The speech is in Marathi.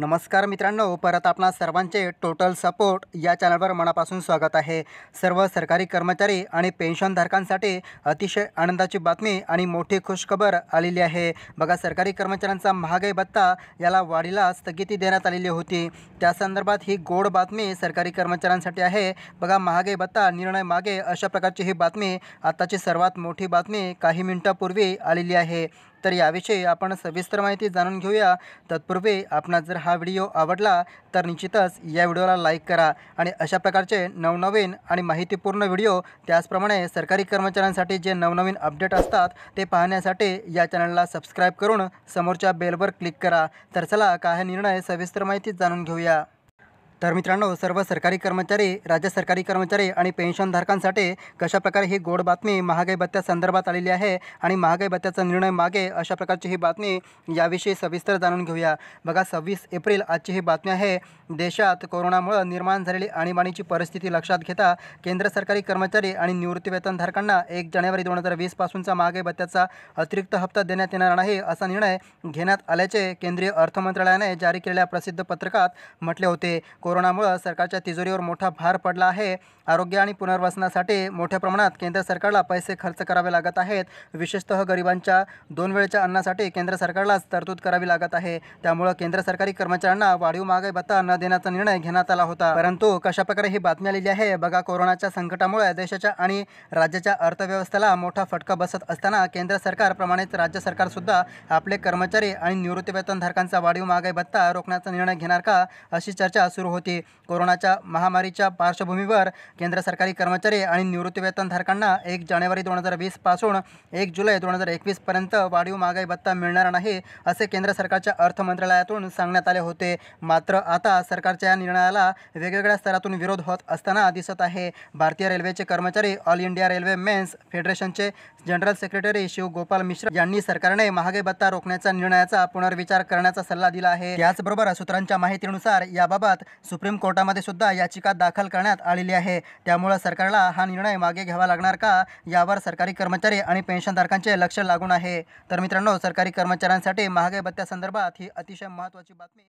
नमस्कार मित्रांनो परत आपणा सर्वांचे टोटल सपोर्ट या चॅनलवर मनापासून स्वागत आहे सर्व सरकारी कर्मचारी आणि पेन्शनधारकांसाठी अतिशय आनंदाची बातमी आणि मोठी खुशखबर आलेली आहे बघा सरकारी कर्मचाऱ्यांचा महागाई भत्ता याला वाढीला स्थगिती देण्यात आलेली होती त्या संदर्भात ही गोड बातमी सरकारी कर्मचाऱ्यांसाठी आहे बघा महागाई भत्ता निर्णय मागे अशा प्रकारची ही बातमी आत्ताची सर्वात मोठी बातमी काही मिनिटापूर्वी आलेली आहे तर याविषयी आपण सविस्तर माहिती जाणून घेऊया तत्पूर्वी आपणास जर हा व्हिडिओ आवडला तर निश्चितच या व्हिडिओला लाईक करा आणि अशा प्रकारचे नवनवीन आणि माहितीपूर्ण व्हिडिओ त्याचप्रमाणे सरकारी कर्मचाऱ्यांसाठी जे नवनवीन अपडेट असतात ते पाहण्यासाठी या चॅनलला सबस्क्राईब करून समोरच्या बेलवर क्लिक करा तर चला काय निर्णय सविस्तर माहिती जाणून घेऊया तर मित्रांनो सर्व सरकारी कर्मचारी राज्य सरकारी कर्मचारी आणि पेन्शनधारकांसाठी कशाप्रकारे ही गोड बातमी महागाई भत्त्या संदर्भात आलेली आहे आणि महागाई भत्त्याचा निर्णय मागे अशा प्रकारची ही बातमी याविषयी सविस्तर जाणून घेऊया बघा सव्वीस एप्रिल आजची ही बातमी आहे देशात कोरोनामुळे निर्माण झालेली आणीबाणीची परिस्थिती लक्षात घेता केंद्र सरकारी कर्मचारी आणि निवृत्तीवेतनधारकांना एक जानेवारी दोन हजार वीसपासूनचा महागाई भत्त्याचा अतिरिक्त हप्ता देण्यात येणार नाही असा निर्णय घेण्यात आल्याचे केंद्रीय अर्थमंत्रालयाने जारी केलेल्या प्रसिद्ध पत्रकात म्हटले होते कोरोनामुळं सरकारच्या तिजोरीवर मोठा भार पडला आहे आरोग्य आणि पुनर्वसनासाठी मोठ्या प्रमाणात केंद्र सरकारला पैसे खर्च करावे लागत आहेत विशेषतः गरिबांच्या दोन वेळेच्या अन्नासाठी केंद्र सरकारलाच तरतूद करावी लागत आहे त्यामुळं केंद्र सरकारी कर्मचाऱ्यांना वाढीव मागाई भत्ता न देण्याचा निर्णय घेण्यात आला होता परंतु कशाप्रकारे ही बातमी आलेली आहे बघा कोरोनाच्या संकटामुळे देशाच्या आणि राज्याच्या अर्थव्यवस्थेला मोठा फटका बसत असताना केंद्र सरकारप्रमाणेच राज्य सरकारसुद्धा आपले कर्मचारी आणि निवृत्तीवेतनधारकांचा वाढीव मागाई भत्ता रोखण्याचा निर्णय घेणार का अशी चर्चा सुरू होती कोरोनाच्या महामारीच्या पार्श्वभूमीवर केंद्र सरकारी कर्मचारी आणि निवृत्तीवेतनधारकांना एक जानेवारी दोन हजार वीसपासून एक जुलै दोन हजार एकवीसपर्यंत वाढीव महागाई भत्ता मिळणार नाही असे केंद्र सरकारच्या अर्थ मंत्रालयातून सांगण्यात आले होते मात्र आता सरकारच्या या निर्णयाला वेगवेगळ्या स्तरातून विरोध होत असताना दिसत आहे भारतीय रेल्वेचे कर्मचारी ऑल इंडिया रेल्वे मेन्स फेडरेशनचे जनरल सेक्रेटरी शिवगोपाल मिश्रा यांनी सरकारने महागाई भत्ता रोखण्याच्या निर्णयाचा पुनर्विचार करण्याचा सल्ला दिला आहे याचबरोबर सूत्रांच्या माहितीनुसार याबाबत सुप्रीम कोर्टामध्ये सुद्धा याचिका दाखल करण्यात आलेली आहे त्यामुळं सरकारला हा निर्णय मागे घ्यावा लागणार का यावर सरकारी कर्मचारी आणि पेन्शनधारकांचे लक्ष लागून आहे तर मित्रांनो सरकारी कर्मचाऱ्यांसाठी महागाई भत्त्यासंदर्भात ही अतिशय महत्त्वाची बातमी